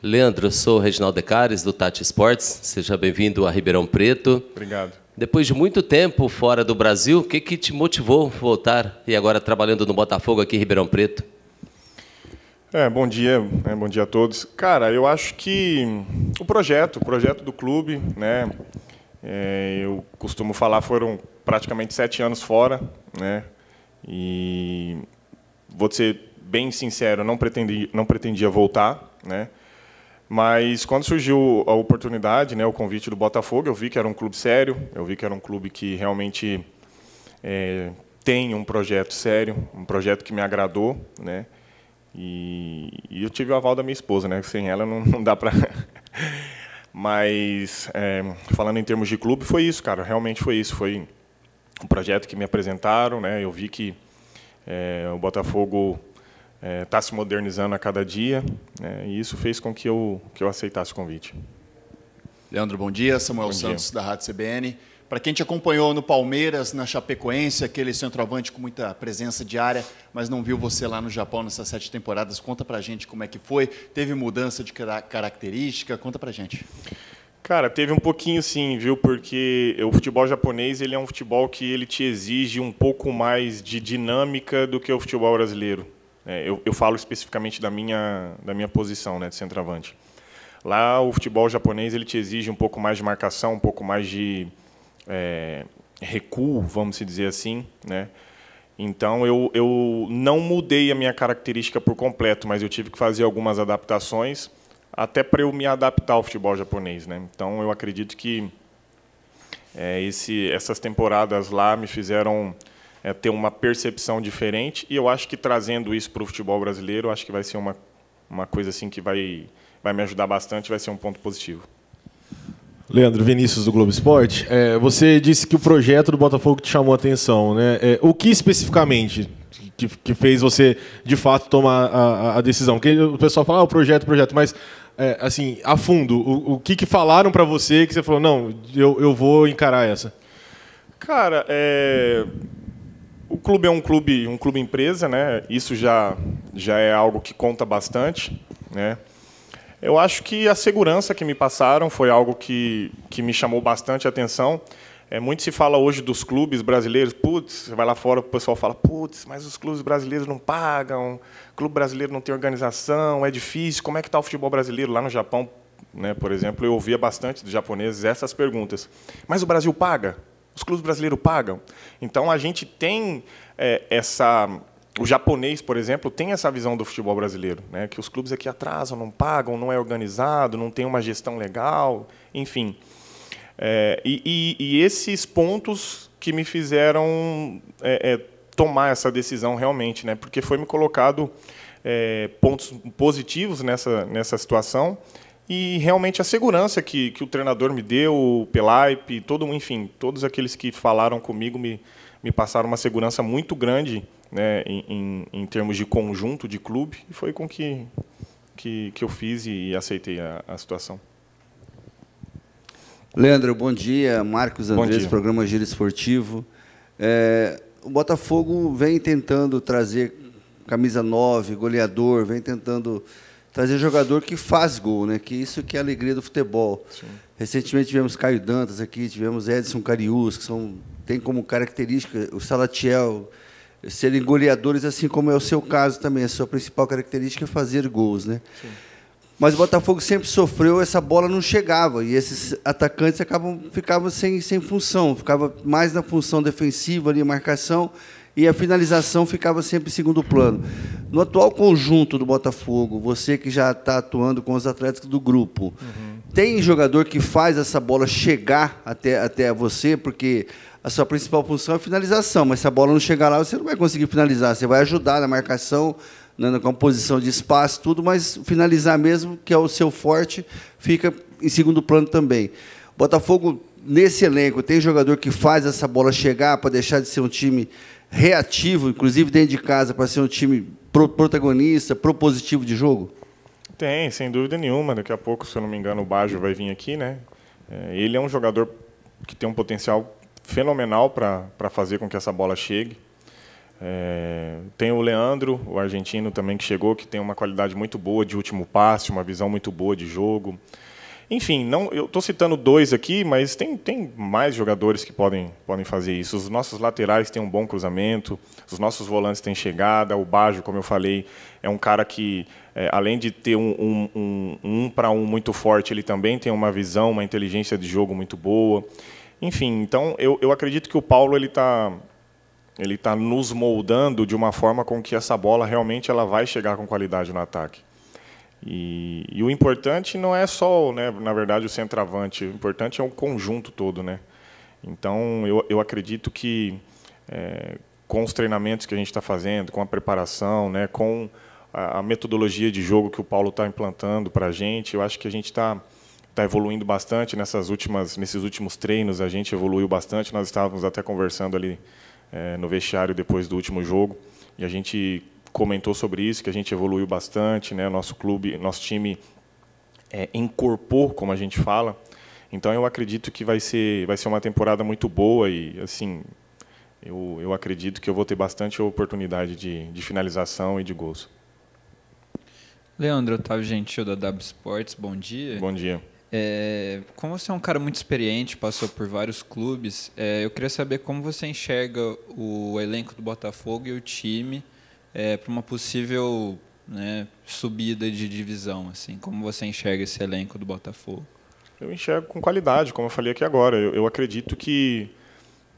Leandro, eu sou o Reginaldo Decares, do Tati Sports. Seja bem-vindo a Ribeirão Preto. Obrigado. Depois de muito tempo fora do Brasil, o que, que te motivou a voltar e agora trabalhando no Botafogo aqui em Ribeirão Preto? É, bom dia, né? bom dia a todos. Cara, eu acho que o projeto, o projeto do clube, né? É, eu costumo falar, foram praticamente sete anos fora, né? E vou ser bem sincero, não pretendi, não pretendia voltar, né? Mas quando surgiu a oportunidade, né, o convite do Botafogo, eu vi que era um clube sério, eu vi que era um clube que realmente é, tem um projeto sério, um projeto que me agradou, né? E, e eu tive o aval da minha esposa, né? Sem ela não, não dá para. Mas é, falando em termos de clube, foi isso, cara. Realmente foi isso. Foi um projeto que me apresentaram, né? Eu vi que é, o Botafogo está é, tá se modernizando a cada dia, né, e isso fez com que eu, que eu aceitasse o convite. Leandro, bom dia. Samuel bom Santos, dia. da Rádio CBN. Para quem te acompanhou no Palmeiras, na Chapecoense, aquele centroavante com muita presença diária, mas não viu você lá no Japão nessas sete temporadas, conta para a gente como é que foi. Teve mudança de característica? Conta para a gente. Cara, teve um pouquinho sim, viu? Porque o futebol japonês ele é um futebol que ele te exige um pouco mais de dinâmica do que o futebol brasileiro. É, eu, eu, falo especificamente da minha, da minha posição né, de centroavante. Lá, o futebol japonês ele te exige um pouco mais de marcação, um pouco mais de é, recuo, vamos dizer assim. Né? Então, eu, eu não mudei a minha característica por completo, mas eu tive que fazer algumas adaptações até para eu me adaptar ao futebol japonês. Né? Então, eu acredito que é, esse, essas temporadas lá me fizeram é, ter uma percepção diferente. E eu acho que trazendo isso para o futebol brasileiro, acho que vai ser uma, uma coisa assim que vai, vai me ajudar bastante, vai ser um ponto positivo. Leandro Vinícius do Globo Esporte, é, você disse que o projeto do Botafogo te chamou a atenção, né? É, o que especificamente que, que, fez você de fato tomar a, a decisão? Porque o pessoal fala, ah, o projeto, o projeto, mas é, assim a fundo, o, o que, que falaram para você que você falou, não, eu, eu vou encarar essa? Cara, é, o clube é um clube, um clube empresa, né? Isso já já é algo que conta bastante, né? Eu acho que a segurança que me passaram foi algo que, que me chamou bastante atenção. É, muito se fala hoje dos clubes brasileiros, putz, vai lá fora, o pessoal fala, putz, mas os clubes brasileiros não pagam, o clube brasileiro não tem organização, é difícil, como é que está o futebol brasileiro lá no Japão? Né, por exemplo, eu ouvia bastante dos japoneses essas perguntas. Mas o Brasil paga? os clubes brasileiros pagam. Então a gente tem é, essa. O japonês, por exemplo, tem essa visão do futebol brasileiro, né? que os clubes aqui atrasam, não pagam, não é organizado, não tem uma gestão legal, enfim. É, e, e, e, esses pontos que me fizeram é, é, tomar essa decisão realmente, né? porque foi me colocado é, pontos positivos nessa, nessa situação e realmente a segurança que, que o treinador me deu, o Pelaipe, todo, enfim, todos aqueles que falaram comigo me, me passaram uma segurança muito grande né, em, em, termos de conjunto, de clube, e foi com que, que, que eu fiz e, aceitei a, a situação. Leandro, bom dia. Marcos Andrés, programa Giro Esportivo. É, o Botafogo vem tentando trazer camisa 9, goleador, vem tentando trazer jogador que faz gol, né? Que isso que é a alegria do futebol. Sim. Recentemente tivemos Caio Dantas aqui, tivemos Edson Carius, que são, tem como característica o Salatiel serem goleadores, assim como é o seu caso também. A sua principal característica é fazer gols, né? Sim. Mas o Botafogo sempre sofreu, essa bola não chegava e esses atacantes acabam ficavam sem, sem função, ficava mais na função defensiva ali, marcação e a finalização ficava sempre em segundo plano. No atual conjunto do Botafogo, você que já está atuando com os atletas do grupo, uhum. tem jogador que faz essa bola chegar até, até você, porque a sua principal função é finalização, mas se a bola não chegar lá, você não vai conseguir finalizar, você vai ajudar na marcação, na, né, na composição de espaço, tudo, mas finalizar mesmo, que é o seu forte, fica em segundo plano também. Botafogo, nesse elenco, tem jogador que faz essa bola chegar para deixar de ser um time reativo, inclusive dentro de casa, para ser um time pro protagonista, propositivo de jogo? Tem, sem dúvida nenhuma. Daqui a pouco, se eu não me engano, o Bajo vai vir aqui, né? É, ele é um jogador que tem um potencial fenomenal para fazer com que essa bola chegue. É, tem o Leandro, o argentino também, que chegou, que tem uma qualidade muito boa de último passe, uma visão muito boa de jogo. Enfim, não, eu estou citando dois aqui, mas tem, tem mais jogadores que podem, podem fazer isso. Os nossos laterais têm um bom cruzamento, os nossos volantes têm chegada, o Bajo, como eu falei, é um cara que, é, além de ter um, um, um, um para um muito forte, ele também tem uma visão, uma inteligência de jogo muito boa. Enfim, então eu, eu acredito que o Paulo ele está ele tá nos moldando de uma forma com que essa bola realmente ela vai chegar com qualidade no ataque. E, e, o importante não é só, né, na verdade, o centroavante. O importante é o conjunto todo, né? Então, eu, eu acredito que é, com os treinamentos que a gente está fazendo, com a preparação, né, com a, a metodologia de jogo que o Paulo está implantando para a gente, eu acho que a gente está tá evoluindo bastante nessas últimas, nesses últimos treinos. A gente evoluiu bastante. Nós estávamos até conversando ali é, no vestiário depois do último jogo e a gente comentou sobre isso, que a gente evoluiu bastante, né? Nosso clube, nosso time é, encorpou, como a gente fala. Então eu acredito que vai ser, vai ser uma temporada muito boa e assim eu, eu acredito que eu vou ter bastante oportunidade de, de finalização e de gols. Leandro Otávio Gentil da W Sports, bom dia. Bom dia. É, como você é um cara muito experiente, passou por vários clubes, é, eu queria saber como você enxerga o elenco do Botafogo e o time é, para uma possível né, subida de divisão? Assim, como você enxerga esse elenco do Botafogo? Eu enxergo com qualidade, como eu falei aqui agora. Eu, eu acredito que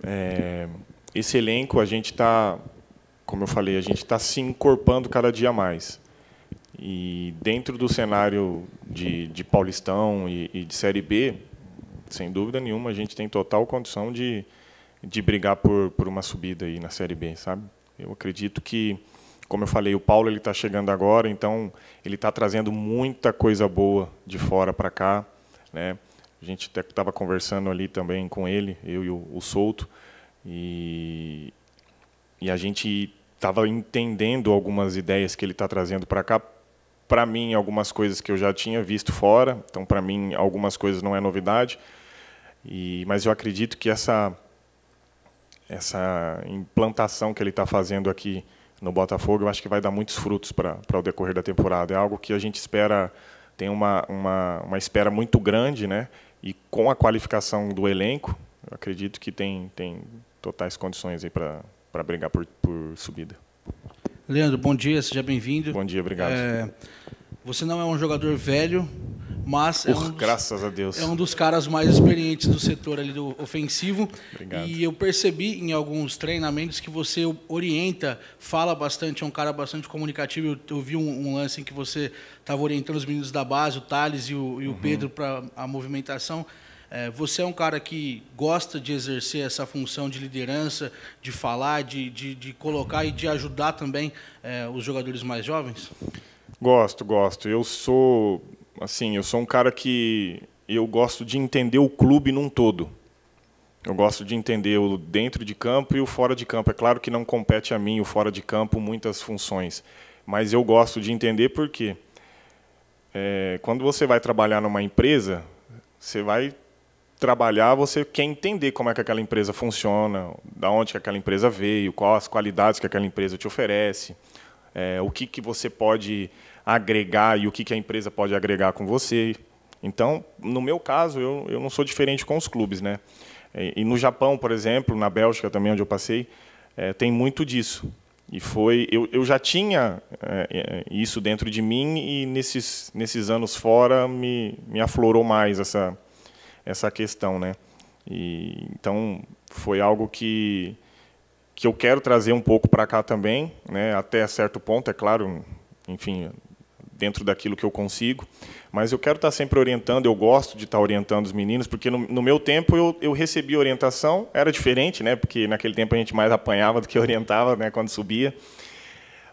é, esse elenco a gente está, como eu falei, a gente está se incorporando cada dia mais. E dentro do cenário de, de Paulistão e, e de Série B, sem dúvida nenhuma, a gente tem total condição de, de brigar por, por uma subida aí na Série B, sabe? Eu acredito que como eu falei, o Paulo ele está chegando agora, então ele está trazendo muita coisa boa de fora para cá, né? A gente estava conversando ali também com ele, eu e o, o Souto, e, e a gente estava entendendo algumas ideias que ele está trazendo para cá. Para mim, algumas coisas que eu já tinha visto fora, então para mim algumas coisas não é novidade. E, mas eu acredito que essa essa implantação que ele está fazendo aqui no Botafogo, eu acho que vai dar muitos frutos para o decorrer da temporada. É algo que a gente espera, tem uma, uma, uma espera muito grande, né? E com a qualificação do elenco, acredito que tem, tem totais condições aí para brigar por, por subida. Leandro, bom dia, seja bem-vindo. Bom dia, obrigado. É, você não é um jogador velho, mas é Por, é um dos, graças a Deus. É um dos caras mais experientes do setor ali do ofensivo. Obrigado. E eu percebi em alguns treinamentos que você orienta, fala bastante, é um cara bastante comunicativo. Eu, eu vi um, um, lance em que você estava orientando os meninos da base, o Thales e o, e o uhum. Pedro, para a movimentação é, você é um cara que gosta de exercer essa função de liderança, de falar, de, de, de colocar e de ajudar também é, os jogadores mais jovens? Gosto, gosto. Eu sou assim, eu sou um cara que eu gosto de entender o clube num todo. Eu gosto de entender o dentro de campo e o fora de campo. É claro que não compete a mim o fora de campo muitas funções, mas eu gosto de entender porque é, quando você vai trabalhar numa empresa, você vai trabalhar, você quer entender como é que aquela empresa funciona, da onde que aquela empresa veio, quais as qualidades que aquela empresa te oferece, é, o que, que você pode agregar e o que, que a empresa pode agregar com você. Então, no meu caso, eu, eu não sou diferente com os clubes. Né? E, e no Japão, por exemplo, na Bélgica também, onde eu passei, é, tem muito disso. E foi, eu, eu já tinha é, é isso dentro de mim e nesses, nesses anos fora me, me aflorou mais essa, essa questão, né? E, então foi algo que, que eu quero trazer um pouco para cá também, né? Até certo ponto, é claro. Enfim, dentro daquilo que eu consigo. Mas eu quero estar sempre orientando, eu gosto de estar orientando os meninos, porque no, no meu tempo eu, eu recebi orientação, era diferente, né? Porque naquele tempo a gente mais apanhava do que orientava, né? Quando subia.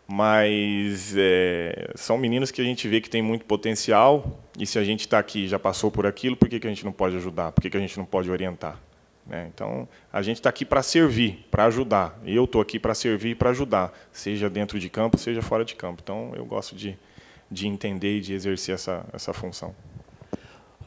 Mas é, são meninos que a gente vê que tem muito potencial, e se a gente está aqui já passou por aquilo, por que, que a gente não pode ajudar? Por que, que a gente não pode orientar? Né? Então, a gente está aqui para servir, para ajudar. Eu estou aqui para servir e para ajudar, seja dentro de campo, seja fora de campo. Então, eu gosto de, de entender e de exercer essa, essa função.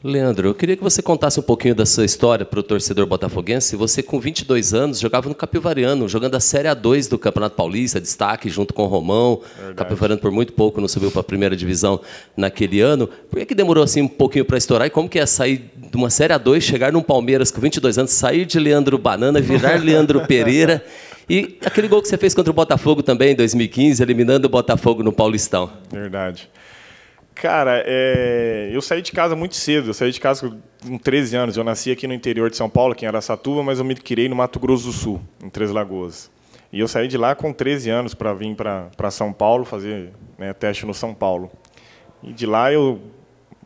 Leandro, eu queria que você contasse um pouquinho da sua história para o torcedor botafoguense. Você, com 22 anos, jogava no Capivariano, jogando a Série A2 do Campeonato Paulista, destaque junto com o Romão. Verdade. Capivariano, por muito pouco, não subiu para a primeira divisão naquele ano. Por que, que demorou assim um pouquinho para estourar? E como que é sair de uma Série A2, chegar num Palmeiras com 22 anos, sair de Leandro Banana, virar Leandro Pereira... E aquele gol que você fez contra o Botafogo também em 2015, eliminando o Botafogo no Paulistão. Verdade. Cara, é... eu saí de casa muito cedo. Eu saí de casa com 13 anos. Eu nasci aqui no interior de São Paulo, aqui em Aracatuba, mas eu me criei no Mato Grosso do Sul, em Três Lagoas. E eu saí de lá com 13 anos para vir para São Paulo fazer né, teste no São Paulo. E de lá eu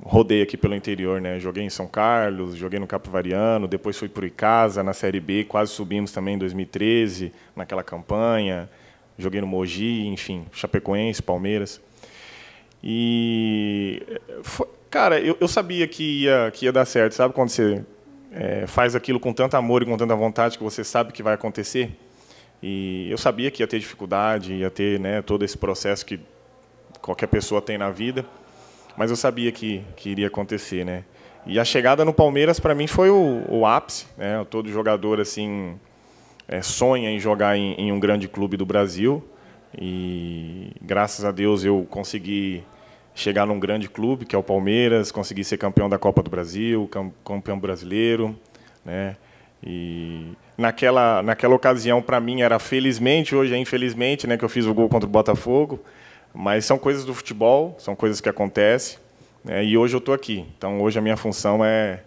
rodei aqui pelo interior, né? Joguei em São Carlos, joguei no Capivariano, depois fui para Icasa na Série B, quase subimos também em 2013 naquela campanha. Joguei no Mogi, enfim, Chapecoense, Palmeiras. E foi, cara, eu, eu sabia que ia que ia dar certo, sabe quando você é, faz aquilo com tanto amor e com tanta vontade que você sabe que vai acontecer. E eu sabia que ia ter dificuldade, ia ter né, todo esse processo que qualquer pessoa tem na vida mas eu sabia que, que iria acontecer, né? E a chegada no Palmeiras para mim foi o, o, ápice, né? Todo jogador assim é, sonha em jogar em, em, um grande clube do Brasil e graças a Deus eu consegui chegar num grande clube que é o Palmeiras, consegui ser campeão da Copa do Brasil, campeão brasileiro, né? E naquela naquela ocasião para mim era felizmente, hoje é infelizmente, né? Que eu fiz o gol contra o Botafogo. Mas são coisas do futebol, são coisas que acontecem. Né? E hoje eu estou aqui. Então hoje a minha função é,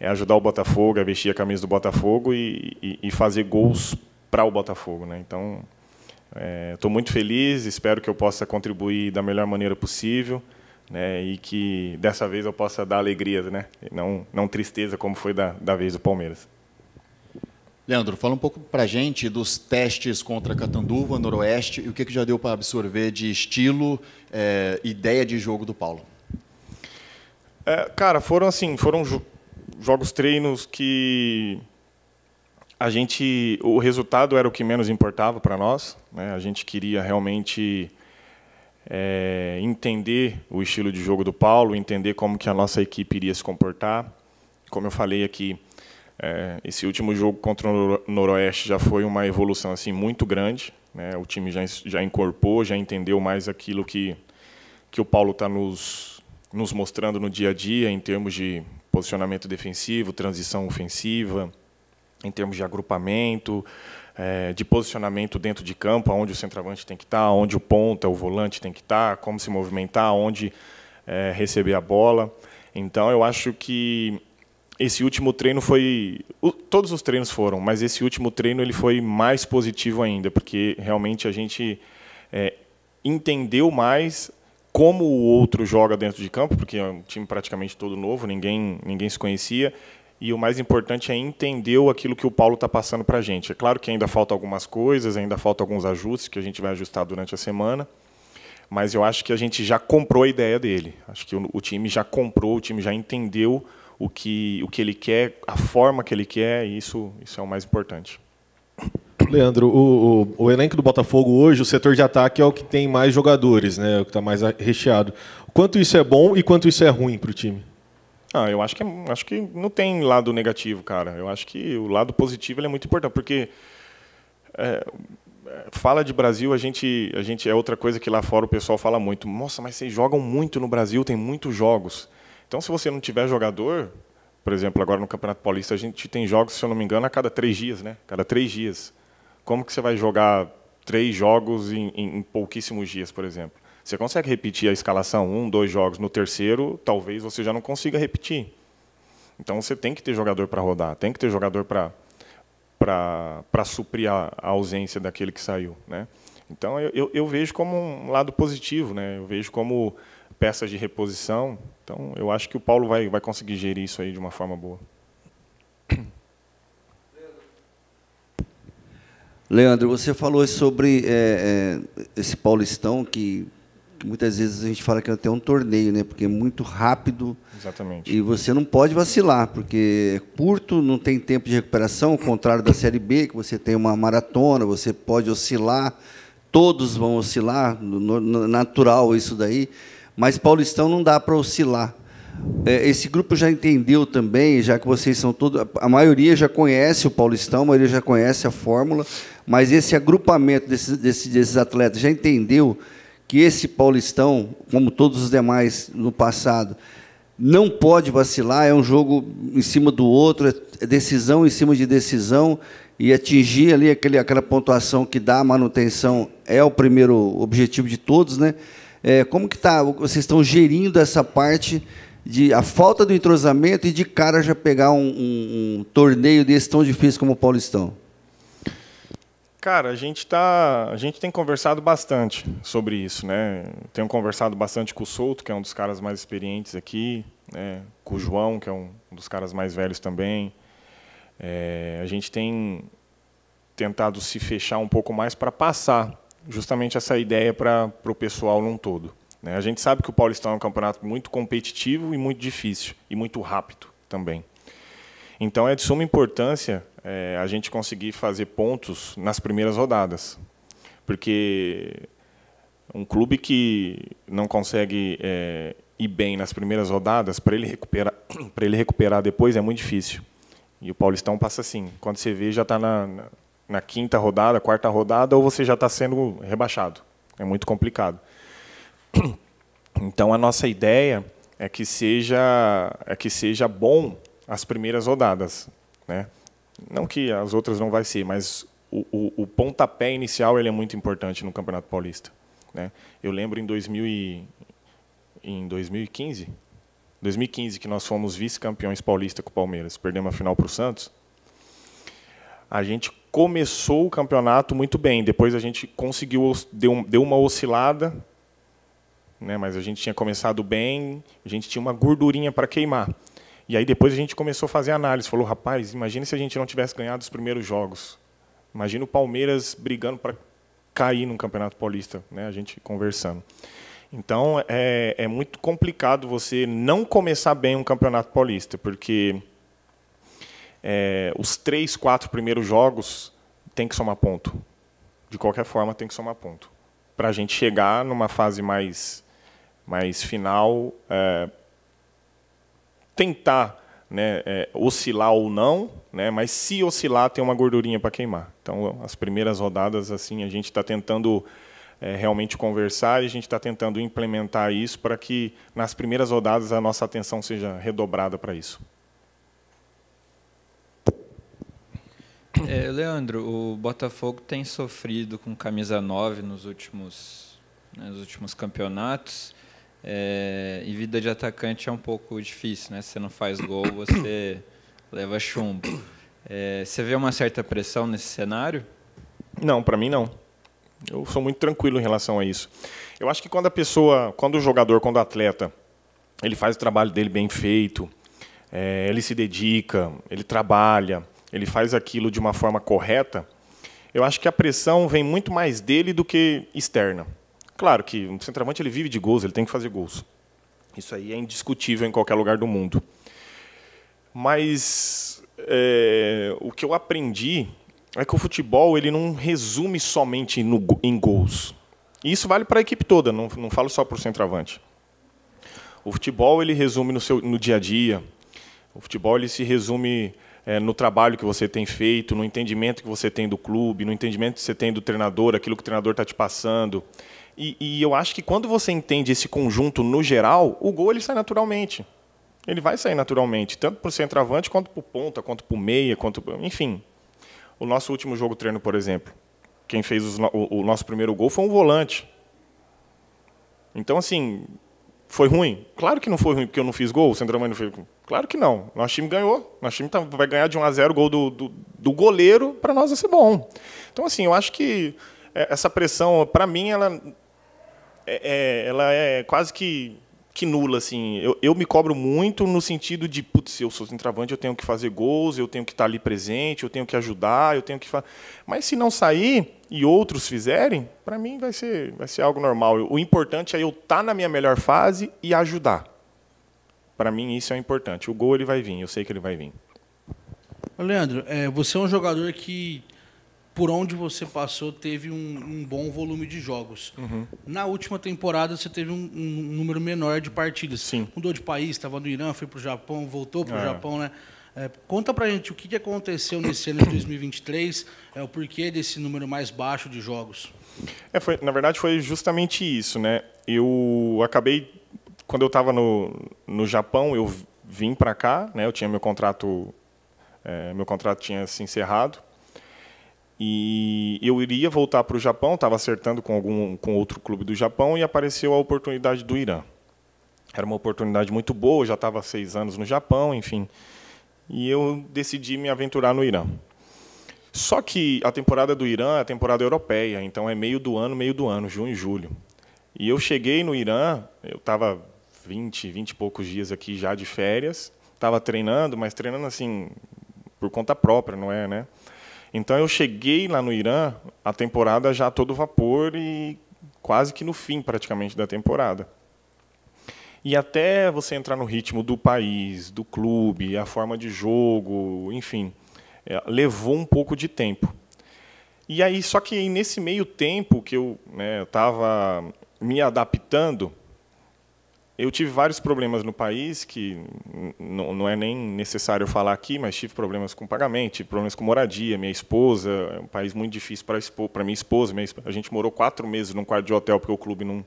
é, ajudar o Botafogo, a é vestir a camisa do Botafogo e, e, e fazer gols para o Botafogo. Né? Então estou é, muito feliz, espero que eu possa contribuir da melhor maneira possível. Né, e que dessa vez eu possa dar alegria, né, não, não tristeza como foi da, da vez do Palmeiras. Leandro, fala um pouco para a gente dos testes contra Catanduva, Noroeste, e o que, que já deu para absorver de estilo, é, ideia de jogo do Paulo. É, cara, foram assim, foram jo jogos treinos que a gente, o resultado era o que menos importava para nós. Né? A gente queria realmente é, entender o estilo de jogo do Paulo, entender como que a nossa equipe iria se comportar. Como eu falei aqui é, esse último jogo contra o Noroeste já foi uma evolução assim muito grande. Né? O time já, já incorporou, já entendeu mais aquilo que, que o Paulo está nos, nos mostrando no dia a dia, em termos de posicionamento defensivo, transição ofensiva, em termos de agrupamento, é, de posicionamento dentro de campo, onde o centroavante tem que estar, tá, onde o ponta, o volante tem que estar, tá, como se movimentar, onde é, receber a bola. Então, eu acho que esse último treino foi todos os treinos foram mas esse último treino ele foi mais positivo ainda porque realmente a gente é, entendeu mais como o outro joga dentro de campo porque é um time praticamente todo novo ninguém ninguém se conhecia e o mais importante é entender aquilo que o Paulo está passando para a gente é claro que ainda falta algumas coisas ainda falta alguns ajustes que a gente vai ajustar durante a semana mas eu acho que a gente já comprou a ideia dele acho que o, o time já comprou o time já entendeu o que, o que ele quer, a forma que ele quer, e isso, isso é o mais importante. Leandro, o, o, o elenco do Botafogo hoje, o setor de ataque é o que tem mais jogadores, né? É o que está mais recheado. Quanto isso é bom e quanto isso é ruim para o time? Ah, eu acho que, é, acho que não tem lado negativo, cara. Eu acho que o lado positivo é muito importante, porque é, fala de Brasil, a gente, a gente é outra coisa que lá fora o pessoal fala muito. Nossa, mas vocês jogam muito no Brasil, tem muitos jogos. Então, se você não tiver jogador, por exemplo, agora no Campeonato Paulista a gente tem jogos, se eu não me engano, a cada três dias, né? Cada três dias. Como que você vai jogar três jogos em, em, em pouquíssimos dias, por exemplo? Você consegue repetir a escalação um, dois jogos no terceiro, talvez você já não consiga repetir. Então você tem que ter jogador para rodar, tem que ter jogador para para suprir a, a, ausência daquele que saiu, né? Então eu, eu, eu vejo como um lado positivo, né? Eu vejo como peças de reposição. Então, eu acho que o Paulo vai, vai conseguir gerir isso aí de uma forma boa. Leandro, você falou sobre é, é, esse paulistão que, que, muitas vezes a gente fala que até é um torneio, né? Porque é muito rápido. Exatamente. E você não pode vacilar, porque é curto, não tem tempo de recuperação, ao contrário da Série B, que você tem uma maratona, você pode oscilar, todos vão oscilar, natural isso daí mas Paulistão não dá para oscilar. É, esse grupo já entendeu também, já que vocês são todos. A maioria já conhece o Paulistão, a maioria já conhece a fórmula, mas esse agrupamento desses, desses, desses atletas já entendeu que esse Paulistão, como todos os demais no passado, não pode vacilar, é um jogo em cima do outro, é decisão em cima de decisão, e atingir ali aquele, aquela pontuação que dá manutenção é o primeiro objetivo de todos, né? É, como que tá, vocês estão gerindo essa parte de a falta do entrosamento e de cara já pegar um, um, um torneio desse tão difícil como o Paulistão? Cara, a gente tá, a gente tem conversado bastante sobre isso, né? Tenho conversado bastante com o Souto, que é um dos caras mais experientes aqui, né? com o João, que é um dos caras mais velhos também. É, a gente tem tentado se fechar um pouco mais para passar justamente essa ideia para o pessoal num todo. Né? A gente sabe que o Paulistão é um campeonato muito competitivo e muito difícil, e muito rápido também. Então é de suma importância é, a gente conseguir fazer pontos nas primeiras rodadas, porque um clube que não consegue é, ir bem nas primeiras rodadas para ele recuperar para ele recuperar depois é muito difícil. E o Paulistão passa assim, quando você vê já está na na quinta rodada, quarta rodada, ou você já está sendo rebaixado. É muito complicado. Então a nossa ideia é que seja é que seja bom as primeiras rodadas, né? Não que as outras não vai ser, mas o, o, o pontapé inicial ele é muito importante no Campeonato Paulista, né? Eu lembro em 2000 e, em 2015, 2015 que nós fomos vice-campeões paulista com o Palmeiras, perdemos a final para o Santos. A gente começou o campeonato muito bem. Depois a gente conseguiu, deu, deu uma oscilada, né? mas a gente tinha começado bem, a gente tinha uma gordurinha para queimar. E aí depois a gente começou a fazer análise. Falou, rapaz, imagina se a gente não tivesse ganhado os primeiros jogos. Imagina o Palmeiras brigando para cair no Campeonato Paulista, né? a gente conversando. Então, é, é muito complicado você não começar bem um Campeonato Paulista, porque é, os três, quatro primeiros jogos tem que somar ponto. De qualquer forma, tem que somar ponto. Para a gente chegar numa fase mais, mais final, é, tentar né, é, oscilar ou não, né, mas se oscilar, tem uma gordurinha para queimar. Então, as primeiras rodadas, assim, a gente está tentando é, realmente conversar e a gente está tentando implementar isso para que, nas primeiras rodadas, a nossa atenção seja redobrada para isso. É, Leandro, o Botafogo tem sofrido com camisa 9 nos últimos, né, nos últimos campeonatos. É, e vida de atacante é um pouco difícil, né? Você não faz gol, você leva chumbo. É, você vê uma certa pressão nesse cenário? Não, para mim não. Eu sou muito tranquilo em relação a isso. Eu acho que quando a pessoa, quando o jogador, quando o atleta, ele faz o trabalho dele bem feito, é, ele se dedica, ele trabalha, ele faz aquilo de uma forma correta, eu acho que a pressão vem muito mais dele do que externa. Claro que o centroavante ele vive de gols, ele tem que fazer gols. Isso aí é indiscutível em qualquer lugar do mundo. Mas é, o que eu aprendi é que o futebol ele não resume somente no, em gols. E isso vale para a equipe toda, não, não falo só para o centroavante. O futebol ele resume no, seu, no dia a dia. O futebol ele se resume é, no trabalho que você tem feito, no entendimento que você tem do clube, no entendimento que você tem do treinador, aquilo que o treinador está te passando. E, e, eu acho que quando você entende esse conjunto no geral, o gol ele sai naturalmente. Ele vai sair naturalmente, tanto para o centroavante, quanto para o ponta, quanto para o meia, quanto pro... enfim. O nosso último jogo treino, por exemplo, quem fez os, o nosso primeiro gol foi um volante. Então, assim, foi ruim? Claro que não foi ruim, porque eu não fiz gol, o centroavante não fez gol. Claro que não. Nosso time ganhou. Nosso time tá, vai ganhar de 1 a 0 gol do, do, do goleiro, para nós vai ser bom. Então, assim, eu acho que é, essa pressão, para mim, ela é, é, ela é quase que que nula, assim. Eu, eu me cobro muito no sentido de, putz, eu sou centroavante, eu tenho que fazer gols, eu tenho que estar ali presente, eu tenho que ajudar, eu tenho que fazer. Mas se não sair e outros fizerem, para mim vai ser, vai ser algo normal. O importante é eu estar tá na minha melhor fase e ajudar. Para mim isso é importante. O gol ele vai vir, eu sei que ele vai vir. Leandro, é, você é um jogador que por onde você passou, teve um, um bom volume de jogos. Uhum. Na última temporada, você teve um, um, número menor de partidas. Sim. Mudou de país, estava no Irã, foi para o Japão, voltou para o é. Japão, né? É, conta pra gente o que, aconteceu nesse ano de 2023, é, o porquê desse número mais baixo de jogos. É, foi, na verdade, foi justamente isso, né? Eu acabei, quando eu estava no, no Japão, eu vim para cá, né? Eu tinha meu contrato, é, meu contrato tinha se encerrado e eu iria voltar para o Japão, estava acertando com algum com outro clube do Japão e apareceu a oportunidade do Irã. Era uma oportunidade muito boa, já estava seis anos no Japão, enfim. E eu decidi me aventurar no Irã. Só que a temporada do Irã é a temporada europeia, então é meio do ano, meio do ano, junho e julho. E eu cheguei no Irã, eu estava 20, 20 e poucos dias aqui já de férias, estava treinando, mas treinando assim, por conta própria, não é, né? Então eu cheguei lá no Irã, a temporada já todo vapor e quase que no fim praticamente da temporada. E até você entrar no ritmo do país, do clube, a forma de jogo, enfim, é, levou um pouco de tempo. E aí, só que nesse meio tempo que eu estava né, me adaptando, eu tive vários problemas no país, que não é nem necessário falar aqui, mas tive problemas com pagamento, tive problemas com moradia, minha esposa, é um país muito difícil para expo, minha esposa. Minha, a gente morou quatro meses num quarto de hotel porque o clube não,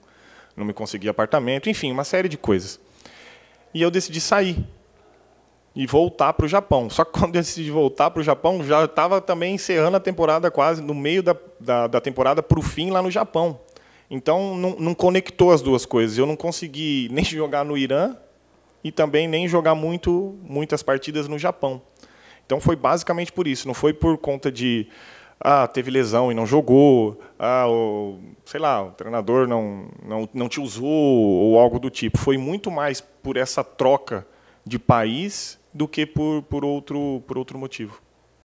não me conseguia apartamento, enfim, uma série de coisas. E eu decidi sair e voltar para o Japão. Só que quando eu decidi voltar para o Japão, já estava também encerrando a temporada quase, no meio da, da, da temporada para o fim lá no Japão. Então, não, não conectou as duas coisas. Eu não consegui nem jogar no Irã e também nem jogar muito, muitas partidas no Japão. Então, foi basicamente por isso. Não foi por conta de ah, teve lesão e não jogou, ah, sei lá, o treinador não, não, não te usou, ou algo do tipo. Foi muito mais por essa troca de país do que por, por, outro, por outro motivo.